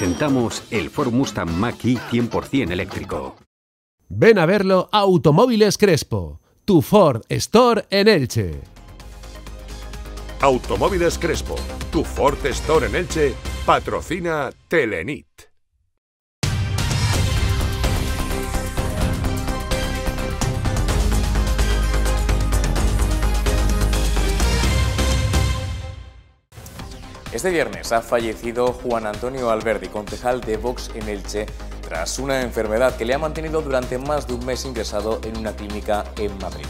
presentamos el Ford Mustang Mach-E 100% eléctrico. Ven a verlo Automóviles Crespo, tu Ford Store en Elche. Automóviles Crespo, tu Ford Store en Elche, patrocina Telenit. Este viernes ha fallecido Juan Antonio Alberdi, concejal de Vox en Elche, tras una enfermedad que le ha mantenido durante más de un mes ingresado en una clínica en Madrid.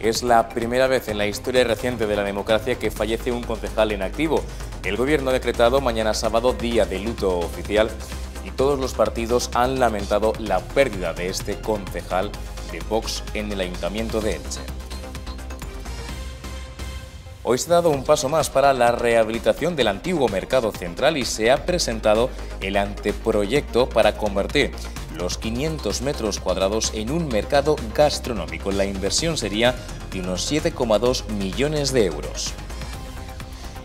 Es la primera vez en la historia reciente de la democracia que fallece un concejal en activo. El gobierno ha decretado mañana sábado día de luto oficial y todos los partidos han lamentado la pérdida de este concejal de Vox en el Ayuntamiento de Elche. Hoy se ha dado un paso más para la rehabilitación del antiguo mercado central y se ha presentado el anteproyecto para convertir los 500 metros cuadrados en un mercado gastronómico. La inversión sería de unos 7,2 millones de euros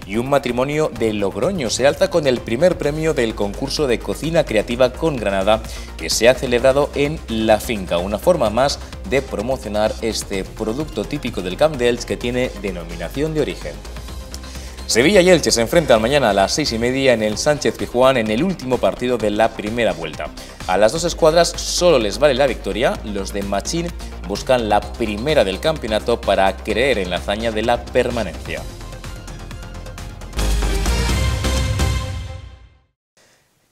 y un matrimonio de Logroño se alza con el primer premio del concurso de cocina creativa con Granada que se ha celebrado en La Finca, una forma más de promocionar este producto típico del Camp de que tiene denominación de origen. Sevilla y Elche se enfrentan mañana a las seis y media en el Sánchez Pijuán en el último partido de la primera vuelta. A las dos escuadras solo les vale la victoria, los de Machín buscan la primera del campeonato para creer en la hazaña de la permanencia.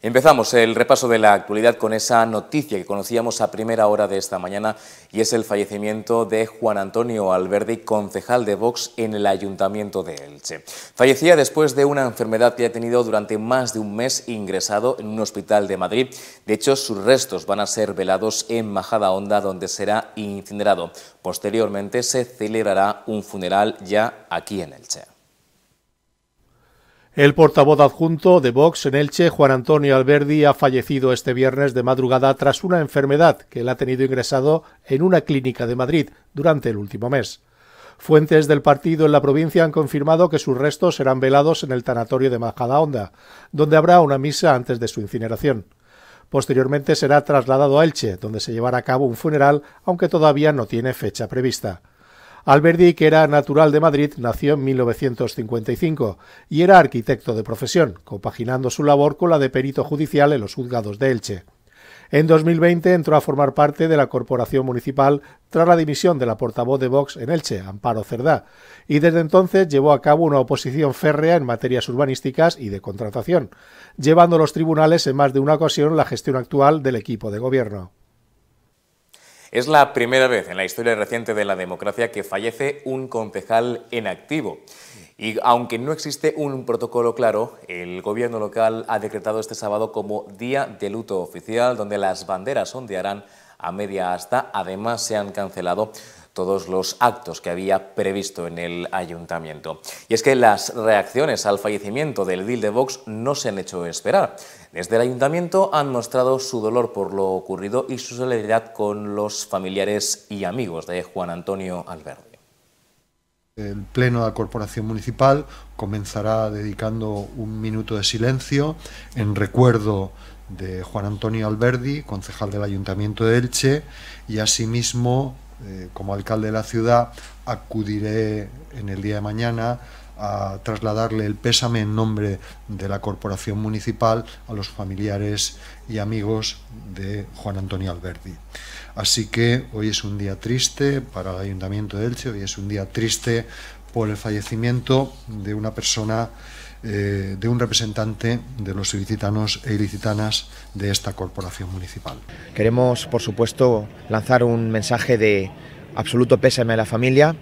Empezamos el repaso de la actualidad con esa noticia que conocíamos a primera hora de esta mañana y es el fallecimiento de Juan Antonio Alberdi, concejal de Vox en el Ayuntamiento de Elche. Fallecía después de una enfermedad que ha tenido durante más de un mes ingresado en un hospital de Madrid. De hecho, sus restos van a ser velados en Majada Honda, donde será incinerado. Posteriormente se celebrará un funeral ya aquí en Elche. El portavoz adjunto de Vox en Elche, Juan Antonio Alberdi, ha fallecido este viernes de madrugada tras una enfermedad que él ha tenido ingresado en una clínica de Madrid durante el último mes. Fuentes del partido en la provincia han confirmado que sus restos serán velados en el tanatorio de Majadahonda, donde habrá una misa antes de su incineración. Posteriormente será trasladado a Elche, donde se llevará a cabo un funeral, aunque todavía no tiene fecha prevista. Alberdi, que era natural de Madrid, nació en 1955 y era arquitecto de profesión, compaginando su labor con la de perito judicial en los juzgados de Elche. En 2020 entró a formar parte de la Corporación Municipal tras la dimisión de la portavoz de Vox en Elche, Amparo Cerdá, y desde entonces llevó a cabo una oposición férrea en materias urbanísticas y de contratación, llevando los tribunales en más de una ocasión la gestión actual del equipo de gobierno. Es la primera vez en la historia reciente de la democracia que fallece un concejal en activo. Y aunque no existe un protocolo claro, el gobierno local ha decretado este sábado como Día de Luto Oficial, donde las banderas ondearán a media asta. Además, se han cancelado todos los actos que había previsto en el ayuntamiento. Y es que las reacciones al fallecimiento del edil de Vox no se han hecho esperar. Desde el ayuntamiento han mostrado su dolor por lo ocurrido y su solidaridad con los familiares y amigos de Juan Antonio Alberdi. El Pleno de la Corporación Municipal comenzará dedicando un minuto de silencio en recuerdo de Juan Antonio Alberdi, concejal del Ayuntamiento de Elche, y asimismo eh, como alcalde de la ciudad, acudiré en el día de mañana a trasladarle el pésame en nombre de la Corporación Municipal a los familiares y amigos de Juan Antonio Alberdi. Así que hoy es un día triste para el Ayuntamiento de Elche, hoy es un día triste por el fallecimiento de una persona eh, de un representante de los ilicitanos e ilicitanas de esta corporación municipal. Queremos, por supuesto, lanzar un mensaje de absoluto pésame a la familia,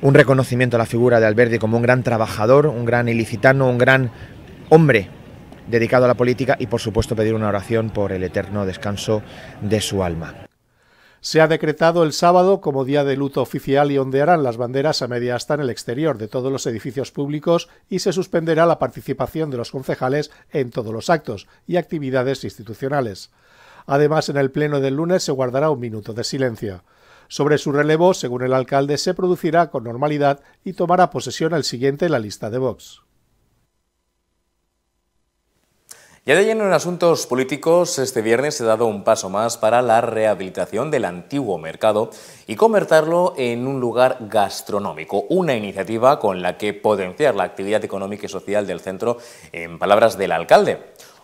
un reconocimiento a la figura de Alberti como un gran trabajador, un gran ilicitano, un gran hombre dedicado a la política y por supuesto pedir una oración por el eterno descanso de su alma. Se ha decretado el sábado como día de luto oficial y ondearán las banderas a media hasta en el exterior de todos los edificios públicos y se suspenderá la participación de los concejales en todos los actos y actividades institucionales. Además, en el pleno del lunes se guardará un minuto de silencio. Sobre su relevo, según el alcalde, se producirá con normalidad y tomará posesión el siguiente en la lista de Vox. Ya de lleno en asuntos políticos, este viernes se ha dado un paso más para la rehabilitación del antiguo mercado y convertirlo en un lugar gastronómico, una iniciativa con la que potenciar la actividad económica y social del centro, en palabras del alcalde.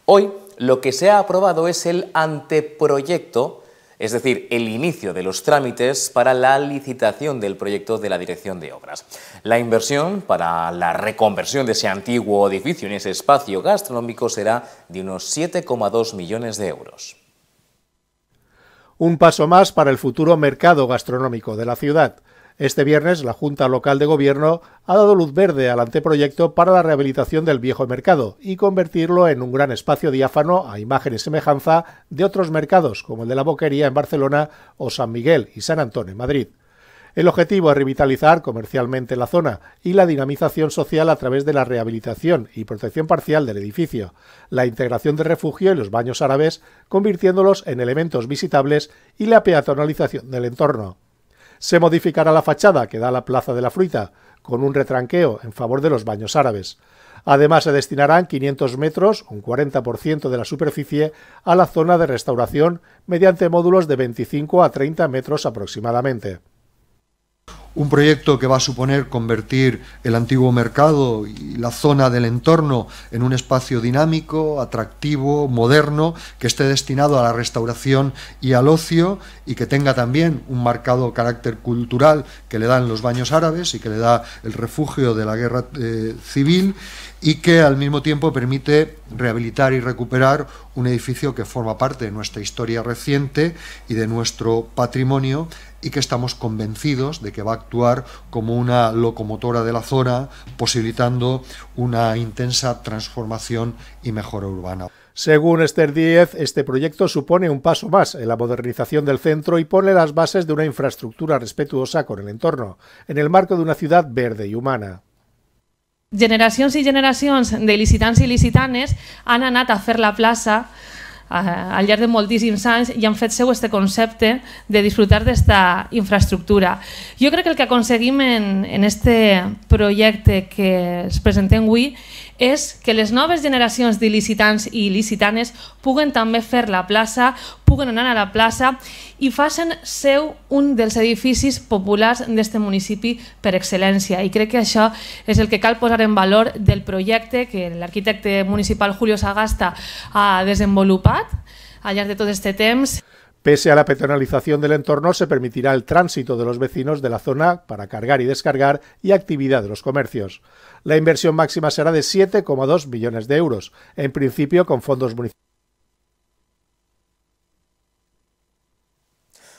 Hoy lo que se ha aprobado es el anteproyecto es decir, el inicio de los trámites para la licitación del proyecto de la Dirección de Obras. La inversión para la reconversión de ese antiguo edificio en ese espacio gastronómico será de unos 7,2 millones de euros. Un paso más para el futuro mercado gastronómico de la ciudad. Este viernes, la Junta Local de Gobierno ha dado luz verde al anteproyecto para la rehabilitación del viejo mercado y convertirlo en un gran espacio diáfano a imagen y semejanza de otros mercados, como el de la Boquería en Barcelona o San Miguel y San Antonio en Madrid. El objetivo es revitalizar comercialmente la zona y la dinamización social a través de la rehabilitación y protección parcial del edificio, la integración de refugio y los baños árabes, convirtiéndolos en elementos visitables y la peatonalización del entorno. Se modificará la fachada que da a la Plaza de la Fruita, con un retranqueo en favor de los baños árabes. Además, se destinarán 500 metros, un 40% de la superficie, a la zona de restauración mediante módulos de 25 a 30 metros aproximadamente un proyecto que va a suponer convertir el antiguo mercado y la zona del entorno en un espacio dinámico, atractivo, moderno, que esté destinado a la restauración y al ocio y que tenga también un marcado carácter cultural que le dan los baños árabes y que le da el refugio de la guerra eh, civil y que al mismo tiempo permite rehabilitar y recuperar un edificio que forma parte de nuestra historia reciente y de nuestro patrimonio y que estamos convencidos de que va a actuar como una locomotora de la zona, posibilitando una intensa transformación y mejora urbana. Según Esther Díez, este proyecto supone un paso más en la modernización del centro y pone las bases de una infraestructura respetuosa con el entorno, en el marco de una ciudad verde y humana. generacions i generacions de licitants i licitanes han anat a fer la plaça eh, al llarg de moltíssims anys i han fet seu este concepte de disfrutar d'esta infraestructura. Jo crec que el que aconseguim en, aquest este projecte que es presentem avui és que les noves generacions d'il·licitants i il·licitanes puguen també fer la plaça, puguen anar a la plaça i facin seu un dels edificis populars d'aquest municipi per excel·lència. I crec que això és el que cal posar en valor del projecte que l'arquitecte municipal Julio Sagasta ha desenvolupat al llarg de tot aquest temps. Pese a la peatonalización del entorno, se permitirá el tránsito de los vecinos de la zona para cargar y descargar y actividad de los comercios. La inversión máxima será de 7,2 millones de euros, en principio con fondos municipales.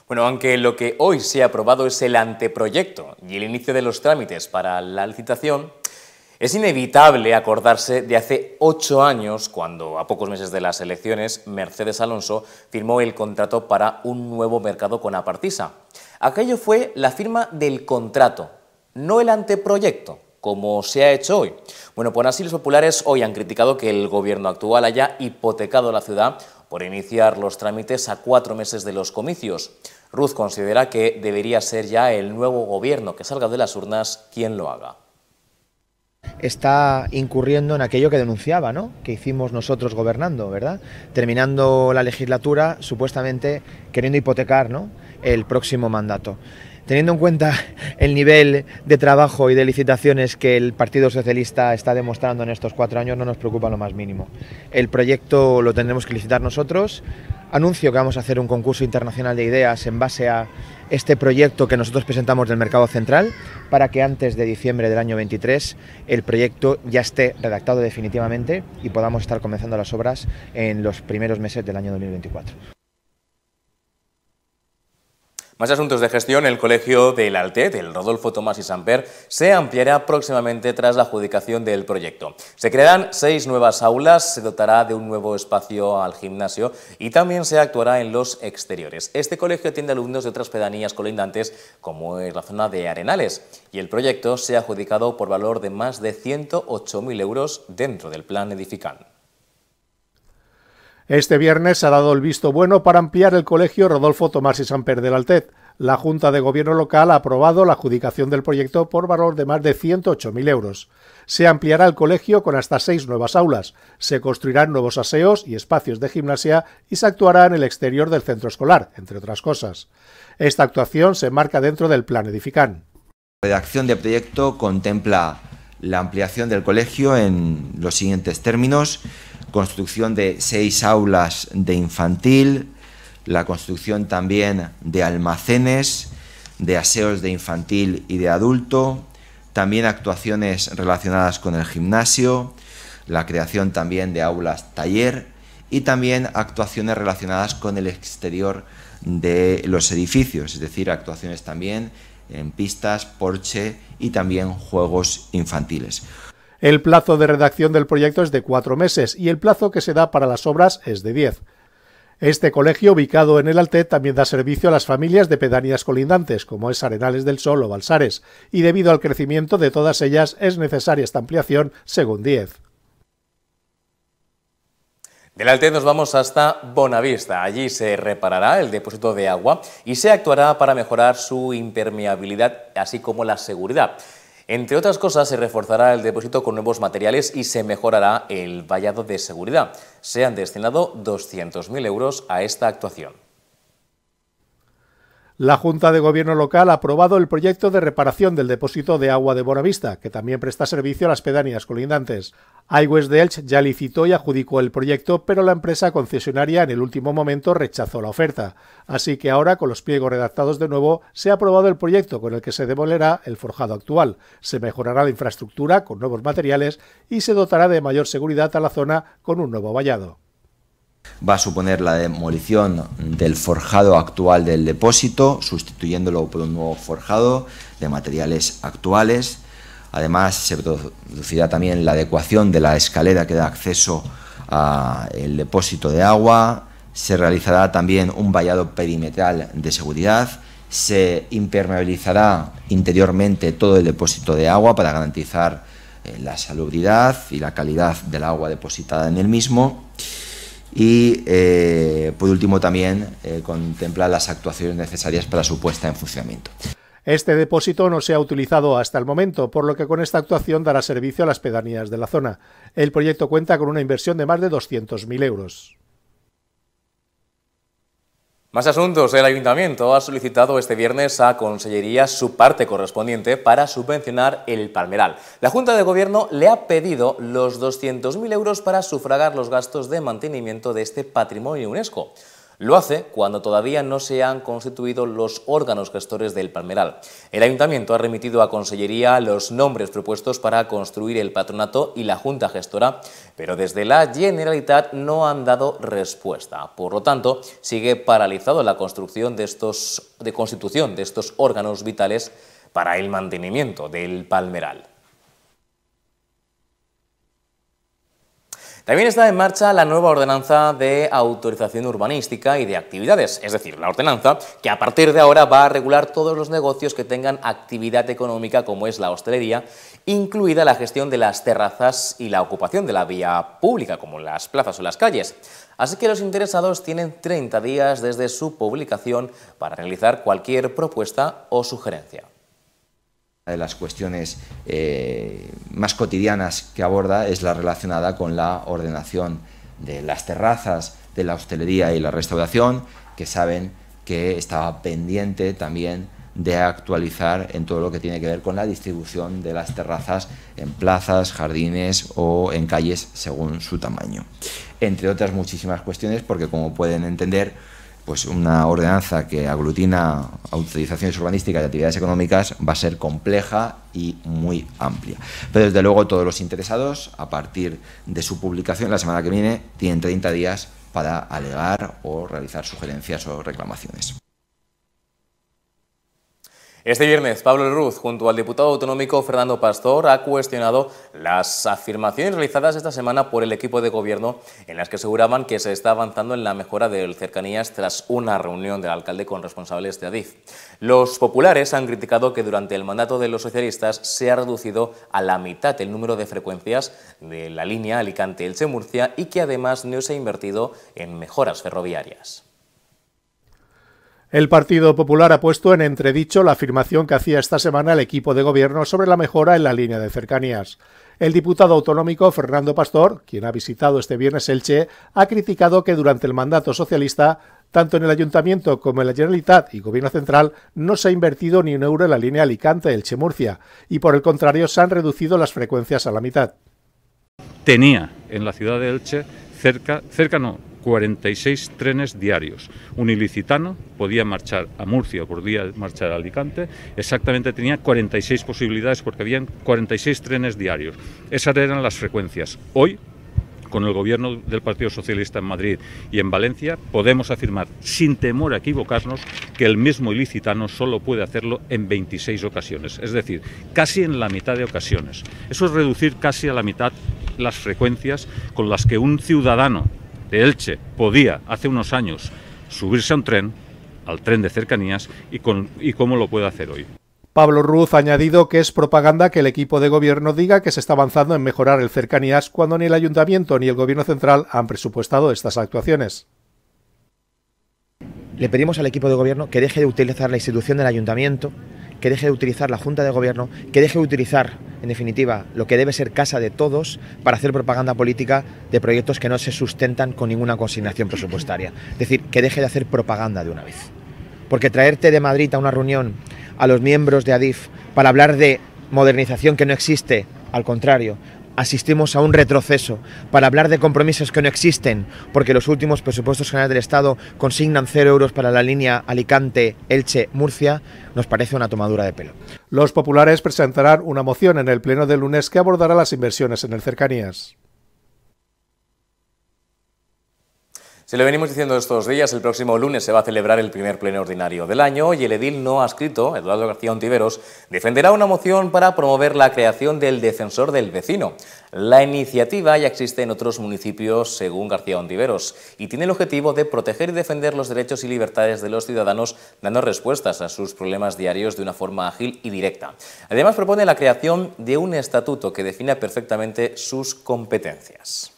Bueno, aunque lo que hoy se ha aprobado es el anteproyecto y el inicio de los trámites para la licitación, es inevitable acordarse de hace ocho años, cuando a pocos meses de las elecciones, Mercedes Alonso firmó el contrato para un nuevo mercado con Apartisa. Aquello fue la firma del contrato, no el anteproyecto, como se ha hecho hoy. Bueno, pues así los populares hoy han criticado que el gobierno actual haya hipotecado la ciudad por iniciar los trámites a cuatro meses de los comicios. Ruz considera que debería ser ya el nuevo gobierno que salga de las urnas quien lo haga está incurriendo en aquello que denunciaba, ¿no? que hicimos nosotros gobernando, ¿verdad? Terminando la legislatura, supuestamente queriendo hipotecar el próximo mandato teniendo en cuenta el nivel de trabajo y de licitaciones que el Partido Socialista está demostrando en estos cuatro años, no nos preocupa lo más mínimo. El proyecto lo tendremos que licitar nosotros. Anuncio que vamos a hacer un concurso internacional de ideas en base a este proyecto que nosotros presentamos del mercado central para que antes de diciembre del año 23 el proyecto ya esté redactado definitivamente y podamos estar comenzando las obras en los primeros meses del año 2024. Más asuntos de gestión. El colegio del Alte, del Rodolfo Tomás y Samper, se ampliará próximamente tras la adjudicación del proyecto. Se crearán seis nuevas aulas, se dotará de un nuevo espacio al gimnasio y también se actuará en los exteriores. Este colegio atiende alumnos de otras pedanías colindantes, como es la zona de Arenales, y el proyecto se ha adjudicado por valor de más de 108.000 euros dentro del plan edificante. Este viernes se ha dado el visto bueno para ampliar el colegio Rodolfo Tomás y San del Altez. La Junta de Gobierno Local ha aprobado la adjudicación del proyecto por valor de más de 108.000 euros. Se ampliará el colegio con hasta seis nuevas aulas, se construirán nuevos aseos y espacios de gimnasia y se actuará en el exterior del centro escolar, entre otras cosas. Esta actuación se marca dentro del plan Edifican. La redacción del proyecto contempla la ampliación del colegio en los siguientes términos construcción de seis aulas de infantil, la construcción también de almacenes, de aseos de infantil y de adulto, también actuaciones relacionadas con el gimnasio, la creación también de aulas taller y también actuaciones relacionadas con el exterior de los edificios, es decir, actuaciones también en pistas, porche y también juegos infantiles. El plazo de redacción del proyecto es de cuatro meses y el plazo que se da para las obras es de diez. Este colegio, ubicado en el Alte también da servicio a las familias de pedanías colindantes, como es Arenales del Sol o Balsares, y debido al crecimiento de todas ellas es necesaria esta ampliación, según Diez. Del Alte nos vamos hasta Bonavista. Allí se reparará el depósito de agua y se actuará para mejorar su impermeabilidad, así como la seguridad. Entre otras cosas, se reforzará el depósito con nuevos materiales y se mejorará el vallado de seguridad. Se han destinado 200.000 euros a esta actuación. La Junta de Gobierno Local ha aprobado el proyecto de reparación del depósito de agua de Bonavista, que también presta servicio a las pedanías colindantes. Highways de Elche ya licitó y adjudicó el proyecto, pero la empresa concesionaria en el último momento rechazó la oferta. Así que ahora, con los pliegos redactados de nuevo, se ha aprobado el proyecto con el que se demolerá el forjado actual, se mejorará la infraestructura con nuevos materiales y se dotará de mayor seguridad a la zona con un nuevo vallado va a suponer la demolición del forjado actual del depósito, sustituyéndolo por un nuevo forjado de materiales actuales. Además, se producirá también la adecuación de la escalera que da acceso al depósito de agua. Se realizará también un vallado perimetral de seguridad. Se impermeabilizará interiormente todo el depósito de agua para garantizar eh, la salubridad y la calidad del agua depositada en el mismo y eh, por último también contemplar eh, contempla las actuaciones necesarias para su puesta en funcionamiento. Este depósito no se ha utilizado hasta el momento, por lo que con esta actuación dará servicio a las pedanías de la zona. El proyecto cuenta con una inversión de más de 200.000 euros. Más asuntos. El Ayuntamiento ha solicitado este viernes a Consellería su parte correspondiente para subvencionar el Palmeral. La Junta de Gobierno le ha pedido los 200.000 euros para sufragar los gastos de mantenimiento de este patrimonio UNESCO. Lo hace cuando todavía no se han constituido los órganos gestores del Palmeral. El Ayuntamiento ha remitido a Consellería los nombres propuestos para construir el patronato y la Junta Gestora, pero desde la Generalitat no han dado respuesta. Por lo tanto, sigue paralizado la construcción de estos, de constitución de estos órganos vitales para el mantenimiento del Palmeral. También está en marcha la nueva ordenanza de autorización urbanística y de actividades, es decir, la ordenanza que a partir de ahora va a regular todos los negocios que tengan actividad económica como es la hostelería, incluida la gestión de las terrazas y la ocupación de la vía pública como las plazas o las calles. Así que los interesados tienen 30 días desde su publicación para realizar cualquier propuesta o sugerencia de las cuestiones eh, más cotidianas que aborda es la relacionada con la ordenación de las terrazas, de la hostelería y la restauración, que saben que estaba pendiente también de actualizar en todo lo que tiene que ver con la distribución de las terrazas en plazas, jardines o en calles según su tamaño. Entre otras muchísimas cuestiones, porque como pueden entender, pues una ordenanza que aglutina autorizaciones urbanísticas y actividades económicas va a ser compleja y muy amplia. Pero desde luego todos los interesados, a partir de su publicación la semana que viene, tienen 30 días para alegar o realizar sugerencias o reclamaciones. Este viernes, Pablo Ruz, junto al diputado autonómico Fernando Pastor, ha cuestionado las afirmaciones realizadas esta semana por el equipo de gobierno en las que aseguraban que se está avanzando en la mejora de cercanías tras una reunión del alcalde con responsables de Adif. Los populares han criticado que durante el mandato de los socialistas se ha reducido a la mitad el número de frecuencias de la línea Alicante-Elche-Murcia y que además no se ha invertido en mejoras ferroviarias. El Partido Popular ha puesto en entredicho la afirmación que hacía esta semana el equipo de gobierno sobre la mejora en la línea de cercanías. El diputado autonómico Fernando Pastor, quien ha visitado este viernes Elche, ha criticado que durante el mandato socialista tanto en el Ayuntamiento como en la Generalitat y Gobierno Central no se ha invertido ni un euro en la línea Alicante-Elche-Murcia y por el contrario se han reducido las frecuencias a la mitad. Tenía en la ciudad de Elche cerca, cerca no, 46 trenes diarios. Un ilicitano podía marchar a Murcia o podía marchar a Alicante, exactamente tenía 46 posibilidades porque habían 46 trenes diarios. Esas eran las frecuencias. Hoy, con el gobierno del Partido Socialista en Madrid y en Valencia, podemos afirmar sin temor a equivocarnos que el mismo ilicitano solo puede hacerlo en 26 ocasiones, es decir, casi en la mitad de ocasiones. Eso es reducir casi a la mitad las frecuencias con las que un ciudadano de Elche podía hace unos años subirse a un tren, al tren de cercanías, y, con, y cómo lo puede hacer hoy. Pablo Ruz ha añadido que es propaganda que el equipo de gobierno diga que se está avanzando en mejorar el cercanías cuando ni el ayuntamiento ni el gobierno central han presupuestado estas actuaciones. Le pedimos al equipo de gobierno que deje de utilizar la institución del ayuntamiento, que deje de utilizar la Junta de Gobierno, que deje de utilizar en definitiva, lo que debe ser casa de todos para hacer propaganda política de proyectos que no se sustentan con ninguna consignación presupuestaria. Es decir, que deje de hacer propaganda de una vez. Porque traerte de Madrid a una reunión a los miembros de ADIF para hablar de modernización que no existe, al contrario, asistimos a un retroceso para hablar de compromisos que no existen, porque los últimos presupuestos generales del Estado consignan cero euros para la línea Alicante-Elche-Murcia, nos parece una tomadura de pelo. Los populares presentarán una moción en el pleno de lunes que abordará las inversiones en el cercanías. Se lo venimos diciendo estos días, el próximo lunes se va a celebrar el primer pleno ordinario del año y el edil no ha escrito, Eduardo García Ontiveros, defenderá una moción para promover la creación del defensor del vecino. La iniciativa ya existe en otros municipios, según García Ontiveros, y tiene el objetivo de proteger y defender los derechos y libertades de los ciudadanos, dando respuestas a sus problemas diarios de una forma ágil y directa. Además propone la creación de un estatuto que defina perfectamente sus competencias.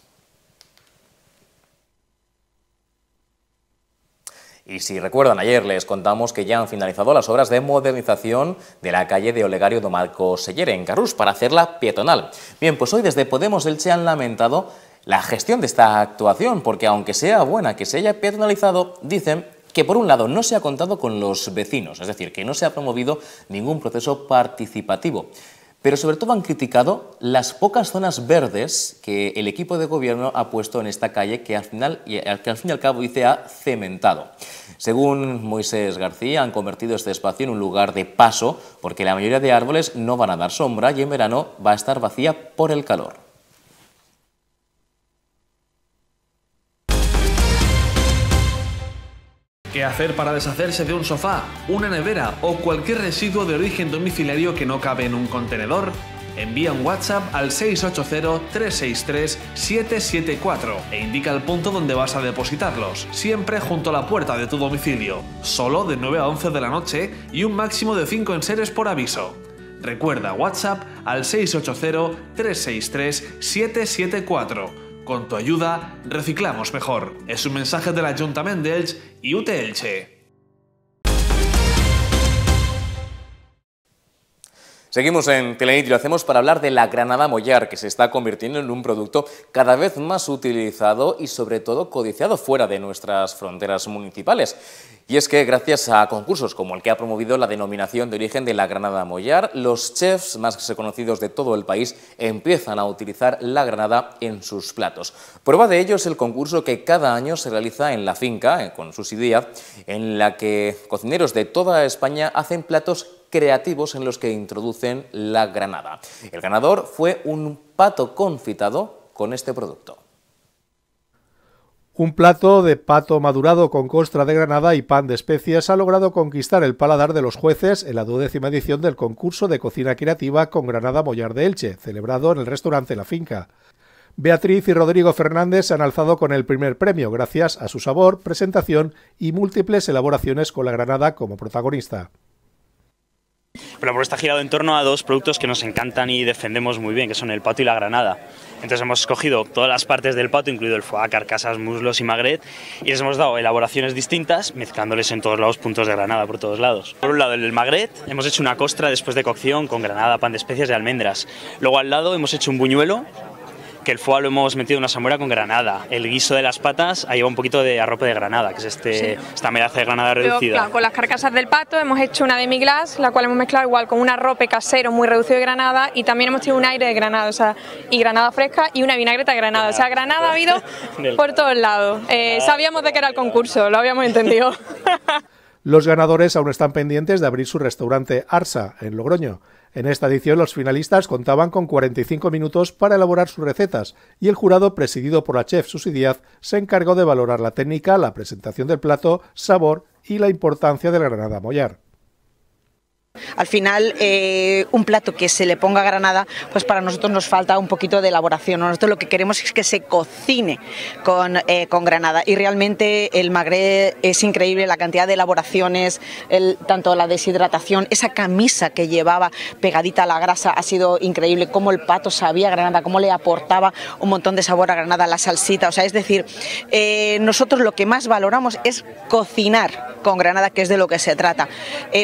Y si recuerdan, ayer les contamos que ya han finalizado las obras de modernización de la calle de Olegario Domarco Sellere, en Carrús, para hacerla peatonal. Bien, pues hoy desde Podemos se han lamentado la gestión de esta actuación, porque aunque sea buena que se haya peatonalizado, dicen que por un lado no se ha contado con los vecinos, es decir, que no se ha promovido ningún proceso participativo pero sobre todo han criticado las pocas zonas verdes que el equipo de gobierno ha puesto en esta calle, que al, final, que al fin y al cabo dice ha cementado. Según Moisés García, han convertido este espacio en un lugar de paso, porque la mayoría de árboles no van a dar sombra y en verano va a estar vacía por el calor. ¿Qué hacer para deshacerse de un sofá, una nevera o cualquier residuo de origen domiciliario que no cabe en un contenedor? Envía un WhatsApp al 680-363-774 e indica el punto donde vas a depositarlos, siempre junto a la puerta de tu domicilio, solo de 9 a 11 de la noche y un máximo de 5 enseres por aviso. Recuerda WhatsApp al 680-363-774 con tu ayuda, reciclamos mejor. Es un mensaje de la Junta Elche y UT Elche. Seguimos en Telenit y lo hacemos para hablar de la granada mollar, que se está convirtiendo en un producto cada vez más utilizado y sobre todo codiciado fuera de nuestras fronteras municipales. Y es que gracias a concursos como el que ha promovido la denominación de origen de la granada mollar, los chefs más conocidos de todo el país empiezan a utilizar la granada en sus platos. Prueba de ello es el concurso que cada año se realiza en la finca, eh, con sus ideas, en la que cocineros de toda España hacen platos creativos en los que introducen la granada. El ganador fue un pato confitado con este producto. Un plato de pato madurado con costra de granada y pan de especias ha logrado conquistar el paladar de los jueces en la duodécima edición del concurso de cocina creativa con Granada Mollar de Elche, celebrado en el restaurante La Finca. Beatriz y Rodrigo Fernández se han alzado con el primer premio gracias a su sabor, presentación y múltiples elaboraciones con la granada como protagonista. Pero la propuesta girado en torno a dos productos que nos encantan y defendemos muy bien, que son el pato y la granada. Entonces hemos escogido todas las partes del pato, incluido el foie, carcasas, muslos y magret, y les hemos dado elaboraciones distintas, mezclándoles en todos lados puntos de granada por todos lados. Por un lado, el magret, hemos hecho una costra después de cocción con granada, pan de especias y almendras. Luego al lado hemos hecho un buñuelo que el foie lo hemos metido en una samuera con granada. El guiso de las patas ha llevado un poquito de arrope de granada, que es este, esta melaza de granada reducida. con las carcasas del pato hemos hecho una demi-glace, la cual hemos mezclado igual con un arrope casero muy reducido de granada y también hemos tenido un aire de granada, o sea, y granada fresca y una vinagreta de granada. O sea, granada ha habido por todos lados. Eh, sabíamos de que era el concurso, lo habíamos entendido. Los ganadores aún están pendientes de abrir su restaurante Arsa, en Logroño. En esta edición los finalistas contaban con 45 minutos para elaborar sus recetas y el jurado presidido por la chef Susi Díaz se encargó de valorar la técnica, la presentación del plato, sabor y la importancia de la granada mollar. Al final, eh, un plato que se le ponga granada, pues para nosotros nos falta un poquito de elaboración. Nosotros lo que queremos es que se cocine con, eh, granada. Y realmente el magre es increíble, la cantidad de elaboraciones, tanto la deshidratación, esa camisa que llevaba pegadita a la grasa ha sido increíble, cómo el pato sabía granada, cómo le aportaba un montón de sabor a granada, la salsita. O sea, es decir, eh, nosotros lo que más valoramos es cocinar con granada, que es de lo que se trata.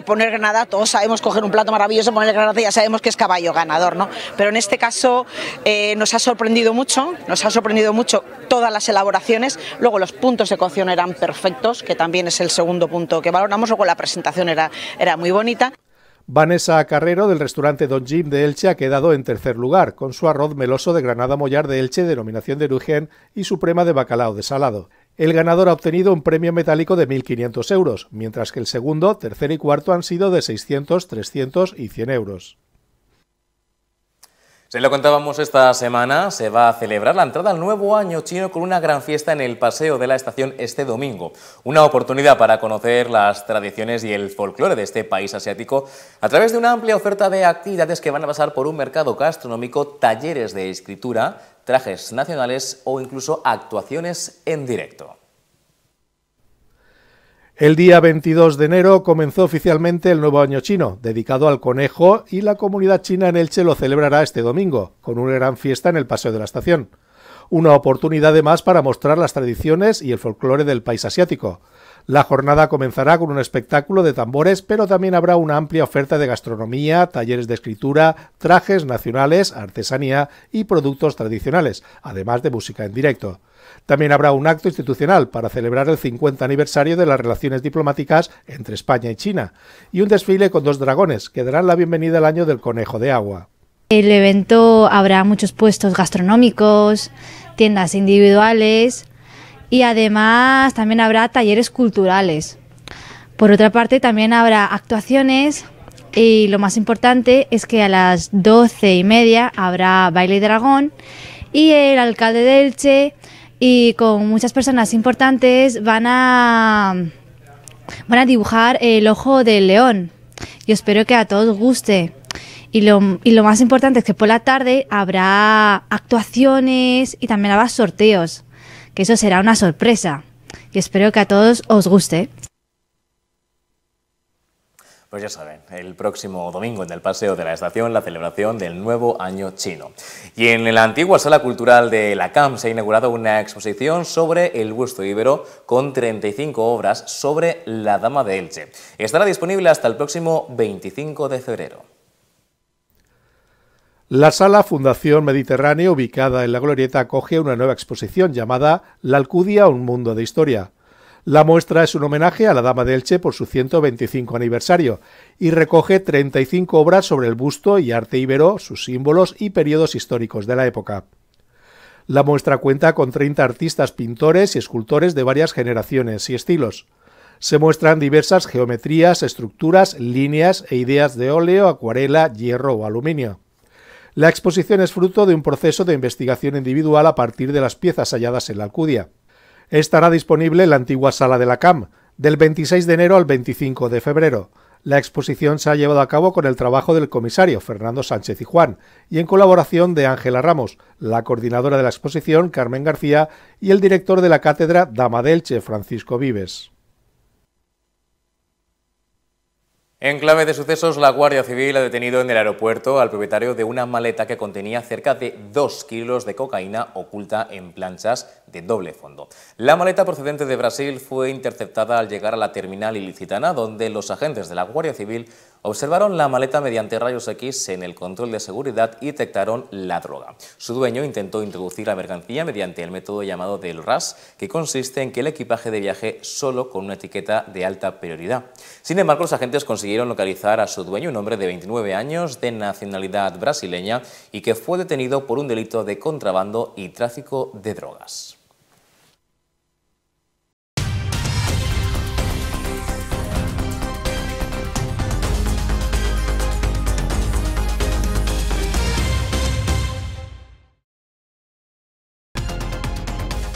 poner granada tosa sabemos coger un plato maravilloso, ponerle granate, ya sabemos que es caballo ganador, Pero en este caso eh, nos ha sorprendido mucho, nos ha sorprendido mucho todas las elaboraciones, luego los puntos de cocción eran perfectos, que también es el segundo punto que valoramos, luego la presentación era, era muy bonita. Vanessa Carrero del restaurante Don Jim de Elche ha quedado en tercer lugar, con su arroz meloso de Granada Mollar de Elche, denominación de origen, y suprema de bacalao de salado. El ganador ha obtenido un premio metálico de 1.500 euros, mientras que el segundo, tercer y cuarto han sido de 600, 300 y 100 euros. Se lo contábamos esta semana, se va a celebrar la entrada al nuevo año chino con una gran fiesta en el Paseo de la Estación este domingo. Una oportunidad para conocer las tradiciones y el folclore de este país asiático a través de una amplia oferta de actividades que van a pasar por un mercado gastronómico, talleres de escritura, trajes nacionales o incluso actuaciones en directo. El día 22 de enero comenzó oficialmente el nuevo año chino, dedicado al conejo, y la comunidad china en Elche lo celebrará este domingo, con una gran fiesta en el Paseo de la Estación. Una oportunidad además para mostrar las tradiciones y el folclore del país asiático. La jornada comenzará con un espectáculo de tambores, pero también habrá una amplia oferta de gastronomía, talleres de escritura, trajes nacionales, artesanía y productos tradicionales, además de música en directo. También habrá un acto institucional para celebrar el 50 aniversario de las relaciones diplomáticas entre España y China y un desfile con dos dragones que darán la bienvenida al año del conejo de agua. El evento habrá muchos puestos gastronómicos, tiendas individuales, y además también habrá talleres culturales. Por otra parte, también habrá actuaciones y lo más importante es que a las doce y media habrá baile dragón y el alcalde de Elche y con muchas personas importantes van a van a dibujar el ojo del león. Y espero que a todos guste. Y lo, y lo más importante es que por la tarde habrá actuaciones y también habrá sorteos eso será una sorpresa y espero que a todos os guste. Pues ya saben, el próximo domingo en el Paseo de la Estación la celebración del nuevo año chino. Y en la antigua sala cultural de la CAM se ha inaugurado una exposición sobre el gusto íbero con 35 obras sobre la Dama de Elche. Estará disponible hasta el próximo 25 de febrero. La sala Fundación Mediterráneo, ubicada en la Glorieta, acoge una nueva exposición llamada La Alcudia, un mundo de historia. La muestra es un homenaje a la Dama de Elche por su 125 aniversario y recoge 35 obras sobre el busto y arte ibero, sus símbolos y periodos históricos de la época. La muestra cuenta con 30 artistas, pintores y escultores de varias generaciones y estilos. Se muestran diversas geometrías, estructuras, líneas e ideas de óleo, acuarela, hierro o aluminio. La exposición es fruto de un proceso de investigación individual a partir de las piezas halladas en la Alcudia. Estará disponible en la antigua sala de la CAM, del 26 de enero al 25 de febrero. La exposición se ha llevado a cabo con el trabajo del comisario Fernando Sánchez y Juan y en colaboración de Ángela Ramos, la coordinadora de la exposición Carmen García y el director de la cátedra Dama Delche Francisco Vives. En clave de sucesos, la Guardia Civil ha detenido en el aeropuerto al propietario de una maleta que contenía cerca de 2 kilos de cocaína oculta en planchas de doble fondo. La maleta procedente de Brasil fue interceptada al llegar a la terminal ilicitana, donde los agentes de la Guardia Civil Observaron la maleta mediante rayos X en el control de seguridad y detectaron la droga. Su dueño intentó introducir la mercancía mediante el método llamado del RAS, que consiste en que el equipaje de viaje solo con una etiqueta de alta prioridad. Sin embargo, los agentes consiguieron localizar a su dueño, un hombre de 29 años, de nacionalidad brasileña, y que fue detenido por un delito de contrabando y tráfico de drogas.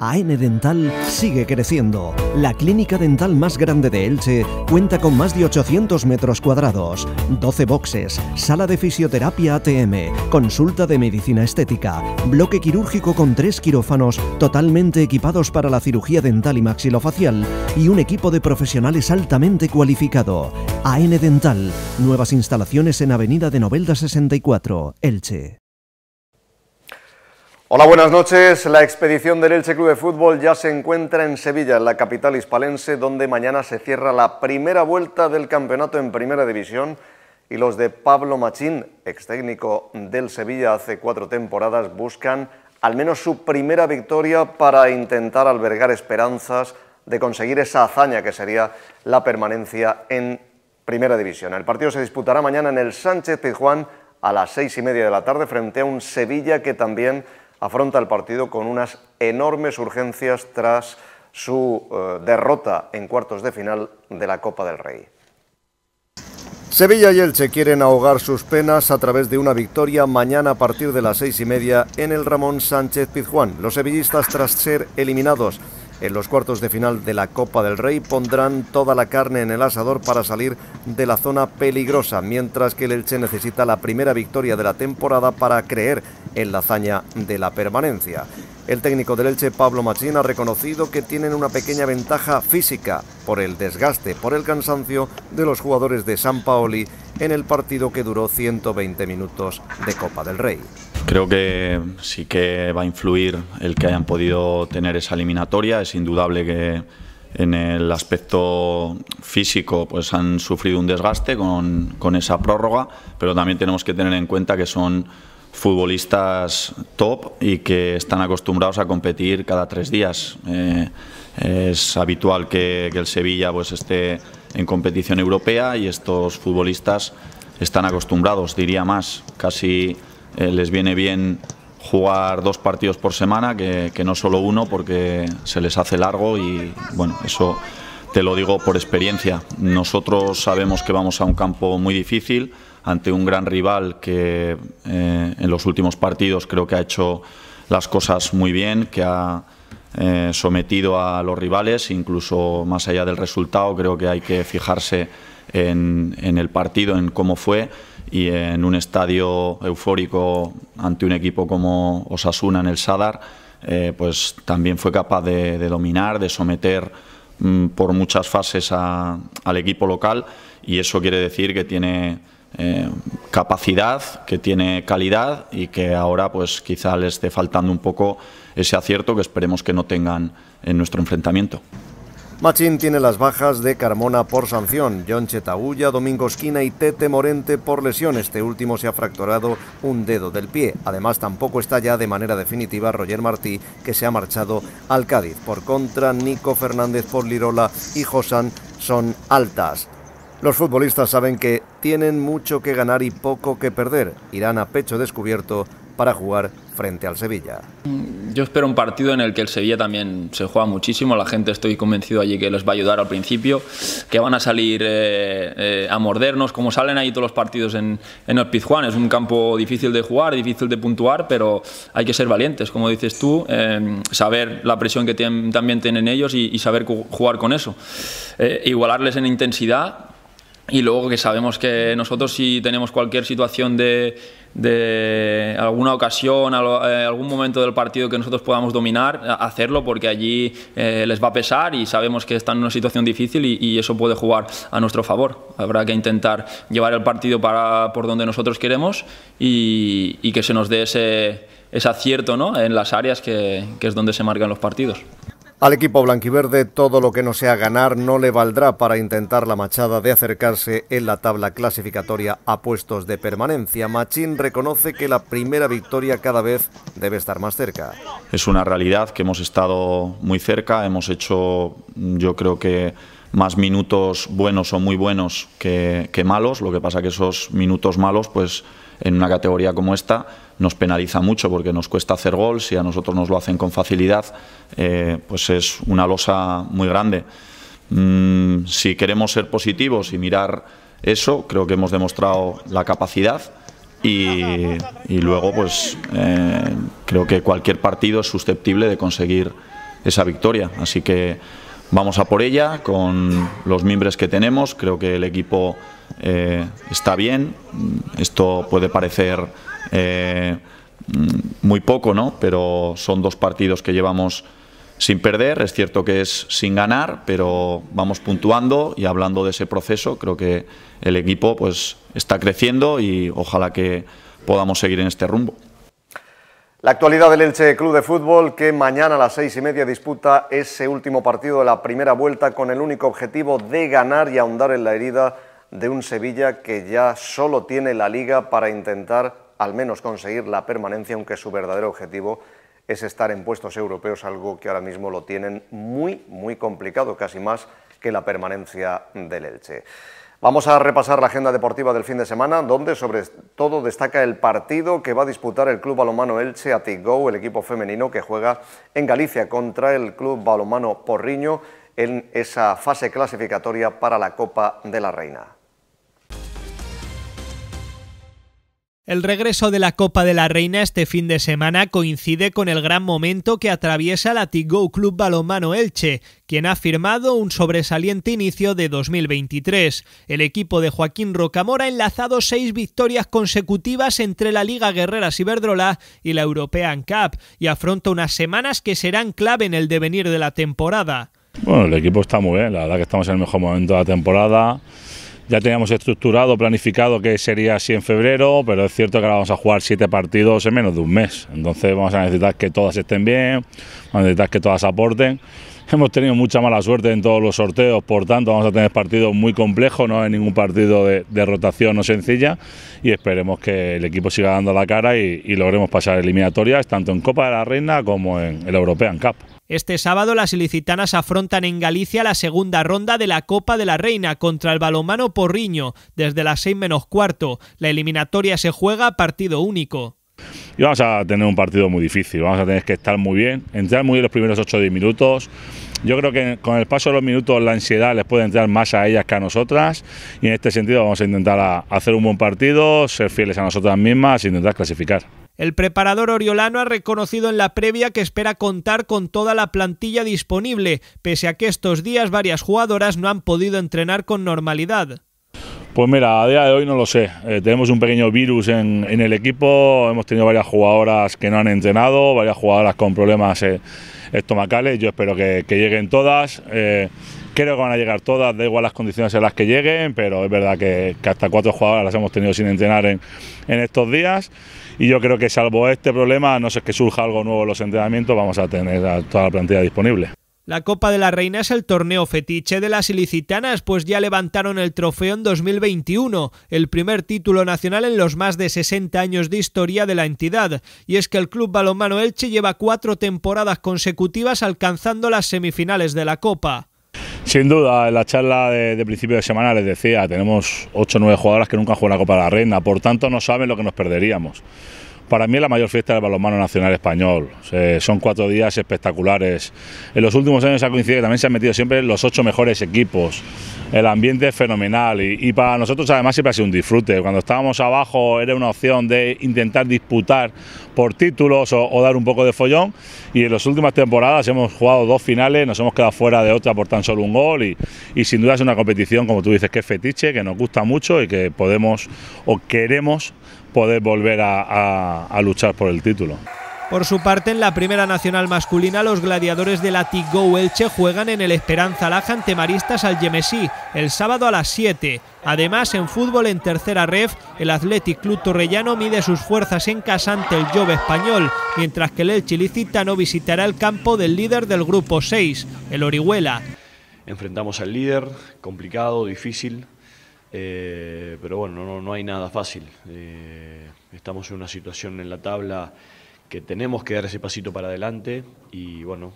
AN Dental sigue creciendo. La clínica dental más grande de Elche cuenta con más de 800 metros cuadrados, 12 boxes, sala de fisioterapia ATM, consulta de medicina estética, bloque quirúrgico con tres quirófanos totalmente equipados para la cirugía dental y maxilofacial y un equipo de profesionales altamente cualificado. AN Dental, nuevas instalaciones en Avenida de Novelda 64, Elche. Hola, buenas noches. La expedición del Elche Club de Fútbol ya se encuentra en Sevilla, en la capital hispalense, donde mañana se cierra la primera vuelta del campeonato en Primera División y los de Pablo Machín, ex técnico del Sevilla hace cuatro temporadas, buscan al menos su primera victoria para intentar albergar esperanzas de conseguir esa hazaña que sería la permanencia en Primera División. El partido se disputará mañana en el Sánchez Pizjuán a las seis y media de la tarde frente a un Sevilla que también afronta el partido con unas enormes urgencias tras su eh, derrota en cuartos de final de la Copa del Rey. Sevilla y Elche quieren ahogar sus penas a través de una victoria mañana a partir de las seis y media en el Ramón Sánchez Pizjuán. Los sevillistas, tras ser eliminados en los cuartos de final de la Copa del Rey, pondrán toda la carne en el asador para salir de la zona peligrosa, mientras que el Elche necesita la primera victoria de la temporada para creer en la hazaña de la permanencia. El técnico del Elche, Pablo Machín, ha reconocido que tienen una pequeña ventaja física por el desgaste, por el cansancio de los jugadores de San Paoli en el partido que duró 120 minutos de Copa del Rey. Creo que sí que va a influir el que hayan podido tener esa eliminatoria. Es indudable que en el aspecto físico pues han sufrido un desgaste con, con esa prórroga, pero también tenemos que tener en cuenta que son futbolistas top y que están acostumbrados a competir cada tres días. Eh, es habitual que, el Sevilla pues, esté en competición europea y estos futbolistas están acostumbrados, diría más. Casi eh, les viene bien jugar dos partidos por semana que, que no solo uno porque se les hace largo y bueno, eso te lo digo por experiencia. Nosotros sabemos que vamos a un campo muy difícil, ante un gran rival que eh, en los últimos partidos creo que ha hecho las cosas muy bien, que ha eh, sometido a los rivales, incluso más allá del resultado, creo que hay que fijarse en, el partido, en cómo fue y en un estadio eufórico ante un equipo como Osasuna en el Sadar, eh, pues también fue capaz de, de dominar, de someter Mm, por muchas fases al equipo local y eso quiere decir que tiene eh, capacidad, que tiene calidad y que ahora pues quizá le esté faltando un poco ese acierto que esperemos que no tengan en nuestro enfrentamiento. Machín tiene las bajas de Carmona por sanción, John Chetaulla, Domingo Esquina y Tete Morente por lesión. Este último se ha fracturado un dedo del pie. Además, tampoco está ya de manera definitiva Roger Martí, que se ha marchado al Cádiz. Por contra, Nico Fernández por Lirola y Josan son altas. Los futbolistas saben que tienen mucho que ganar y poco que perder. Irán a pecho descubierto para jugar frente al Sevilla. Yo espero un partido en el que el Sevilla también se juega muchísimo, la gente estoy convencido allí que les va a ayudar al principio, que van a salir eh, eh, a mordernos, como salen ahí todos los partidos en, en el Pizjuán, es un campo difícil de jugar, difícil de puntuar, pero hay que ser valientes, como dices tú, em, saber la presión que tienen, también tienen ellos y, saber jugar con eso, eh, igualarles en intensidad y luego que sabemos que nosotros si tenemos cualquier situación de de alguna ocasión, eh, algún momento del partido que nosotros podamos dominar, hacerlo porque allí eh, les va a pesar y sabemos que están en una situación difícil y, eso puede jugar a nuestro favor. Habrá que intentar llevar el partido para, por donde nosotros queremos y, que se nos dé ese, acierto ¿no? en las áreas que es donde se marcan los partidos. Al equipo blanquiverde todo lo que no sea ganar no le valdrá para intentar la machada de acercarse en la tabla clasificatoria a puestos de permanencia. Machín reconoce que la primera victoria cada vez debe estar más cerca. Es una realidad que hemos estado muy cerca, hemos hecho yo creo que más minutos buenos o muy buenos que, que malos, lo que pasa que esos minutos malos pues en una categoría como esta nos penaliza mucho porque nos cuesta hacer gol, si a nosotros nos lo hacen con facilidad, eh, pues es una losa muy grande. Mm, si queremos ser positivos y mirar eso, creo que hemos demostrado la capacidad y, luego pues eh, creo que cualquier partido es susceptible de conseguir esa victoria, así que vamos a por ella con los mimbres que tenemos, creo que el equipo eh, está bien, esto puede parecer eh, muy poco, ¿no? pero son dos partidos que llevamos sin perder, es cierto que es sin ganar, pero vamos puntuando y hablando de ese proceso, creo que el equipo pues, está creciendo y ojalá que podamos seguir en este rumbo. La actualidad del Elche Club de Fútbol, que mañana a las seis y media disputa ese último partido de la primera vuelta con el único objetivo de ganar y ahondar en la herida de un Sevilla que ya solo tiene la liga para intentar al menos conseguir la permanencia, aunque su verdadero objetivo es estar en puestos europeos, algo que ahora mismo lo tienen muy, muy complicado, casi más que la permanencia del Elche. Vamos a repasar la agenda deportiva del fin de semana, donde sobre todo destaca el partido que va a disputar el Club Balomano Elche Tigou, el equipo femenino que juega en Galicia contra el Club Balomano Porriño en esa fase clasificatoria para la Copa de la Reina. El regreso de la Copa de la Reina este fin de semana coincide con el gran momento que atraviesa la Tiggo Club Balonmano Elche, quien ha firmado un sobresaliente inicio de 2023. El equipo de Joaquín Rocamora ha enlazado seis victorias consecutivas entre la Liga Guerreras Ciberdrola... y la European Cup y afronta unas semanas que serán clave en el devenir de la temporada. Bueno, el equipo está muy bien, la verdad que estamos en el mejor momento de la temporada. Ya teníamos estructurado, planificado que sería así en febrero, pero es cierto que ahora vamos a jugar siete partidos en menos de un mes. Entonces vamos a necesitar que todas estén bien, vamos a necesitar que todas aporten. Hemos tenido mucha mala suerte en todos los sorteos, por tanto vamos a tener partidos muy complejos, no hay ningún partido de, rotación no sencilla y esperemos que el equipo siga dando la cara y logremos pasar eliminatorias tanto en Copa de la Reina como en el European Cup. Este sábado las ilicitanas afrontan en Galicia la segunda ronda de la Copa de la Reina contra el balomano Porriño desde las 6 menos cuarto. La eliminatoria se juega partido único. Y vamos a tener un partido muy difícil, vamos a tener que estar muy bien, entrar muy bien los primeros 8 o 10 minutos. Yo creo que con el paso de los minutos la ansiedad les puede entrar más a ellas que a nosotras y en este sentido vamos a intentar hacer un buen partido, ser fieles a nosotras mismas e intentar clasificar. El preparador oriolano ha reconocido en la previa que espera contar con toda la plantilla disponible, pese a que estos días varias jugadoras no han podido entrenar con normalidad. Pues mira, a día de hoy no lo sé. Eh, tenemos un pequeño virus en, el equipo. Hemos tenido varias jugadoras que no han entrenado, varias jugadoras con problemas eh, estomacales. Yo espero que, lleguen todas. Eh, creo que van a llegar todas, da igual las condiciones en las que lleguen, pero es verdad que, hasta cuatro jugadoras las hemos tenido sin entrenar en, estos días. Y yo creo que salvo este problema, no sé que surja algo nuevo en los entrenamientos, vamos a tener toda la plantilla disponible. La Copa de la Reina es el torneo fetiche de las ilicitanas, pues ya levantaron el trofeo en 2021, el primer título nacional en los más de 60 años de historia de la entidad. Y es que el Club Balonmano Elche lleva cuatro temporadas consecutivas alcanzando las semifinales de la Copa. Sin duda, en la charla de, principio de semana les decía, tenemos 8 o 9 jugadoras que nunca han jugado la Copa de la Reina, por tanto no saben lo que nos perderíamos. Para mí es la mayor fiesta del balonmano nacional español. son cuatro días espectaculares. En los últimos años se ha coincidido que también se han metido siempre los ocho mejores equipos. El ambiente es fenomenal y, para nosotros además siempre ha sido un disfrute. Cuando estábamos abajo era una opción de intentar disputar por títulos o, dar un poco de follón y en las últimas temporadas hemos jugado dos finales, nos hemos quedado fuera de otra por tan solo un gol y sin duda es una competición, como tú dices, que es fetiche, que nos gusta mucho y que podemos o queremos poder volver a, luchar por el título. Por su parte, en la primera nacional masculina, los gladiadores de la TIGO Elche juegan en el Esperanza Laja ante Maristas al Gemesí... el sábado a las 7. Además, en fútbol en tercera ref, el Athletic Club Torrellano mide sus fuerzas en casa ante el Jove español, mientras que el Elche no visitará el campo del líder del grupo 6, el Orihuela. Enfrentamos al líder, complicado, difícil, eh, pero bueno, no, hay nada fácil. Eh, estamos en una situación en la tabla que tenemos que dar ese pasito para adelante y bueno,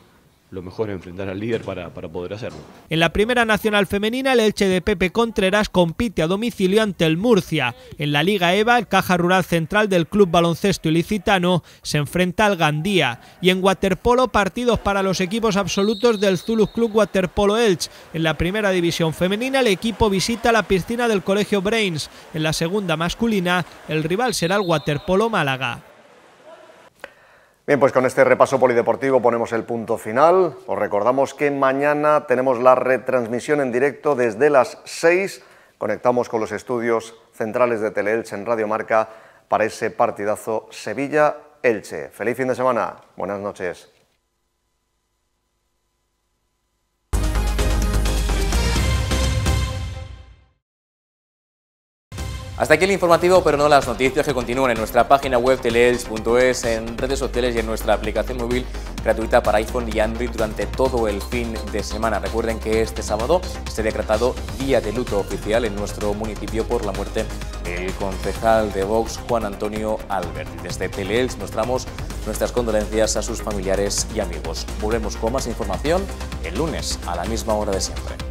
lo mejor es enfrentar al líder para, poder hacerlo. En la primera nacional femenina, el Elche de Pepe Contreras compite a domicilio ante el Murcia. En la Liga EVA, el Caja Rural Central del Club Baloncesto Ilicitano se enfrenta al Gandía. Y en waterpolo, partidos para los equipos absolutos del Zulus Club Waterpolo Elche. En la primera división femenina, el equipo visita la piscina del Colegio Brains. En la segunda masculina, el rival será el Waterpolo Málaga. Bien, pues con este repaso polideportivo ponemos el punto final. Os recordamos que mañana tenemos la retransmisión en directo desde las 6. Conectamos con los estudios centrales de Teleelche en Radio Marca para ese partidazo Sevilla-Elche. Feliz fin de semana. Buenas noches. Hasta aquí el informativo, pero no las noticias que continúan en nuestra página web teleels.es, en redes sociales y en nuestra aplicación móvil gratuita para iPhone y Android durante todo el fin de semana. Recuerden que este sábado se ha decretado día de luto oficial en nuestro municipio por la muerte del concejal de Vox, Juan Antonio Albert. Desde Teleels mostramos nuestras condolencias a sus familiares y amigos. Volvemos con más información el lunes a la misma hora de siempre.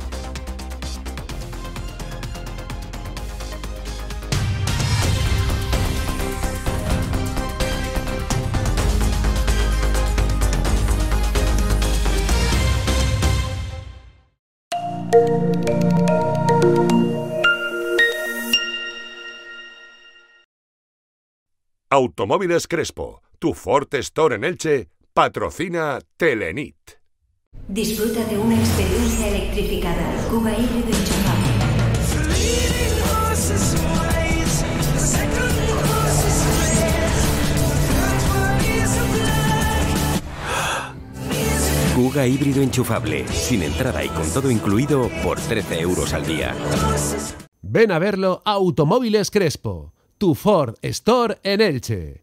Automóviles Crespo, tu Ford Store en Elche, patrocina Telenit. Disfruta de una experiencia electrificada. Cuga híbrido enchufable. Cuga híbrido enchufable, sin entrada y con todo incluido por 13 euros al día. Ven a verlo Automóviles Crespo tu Ford Store en Elche.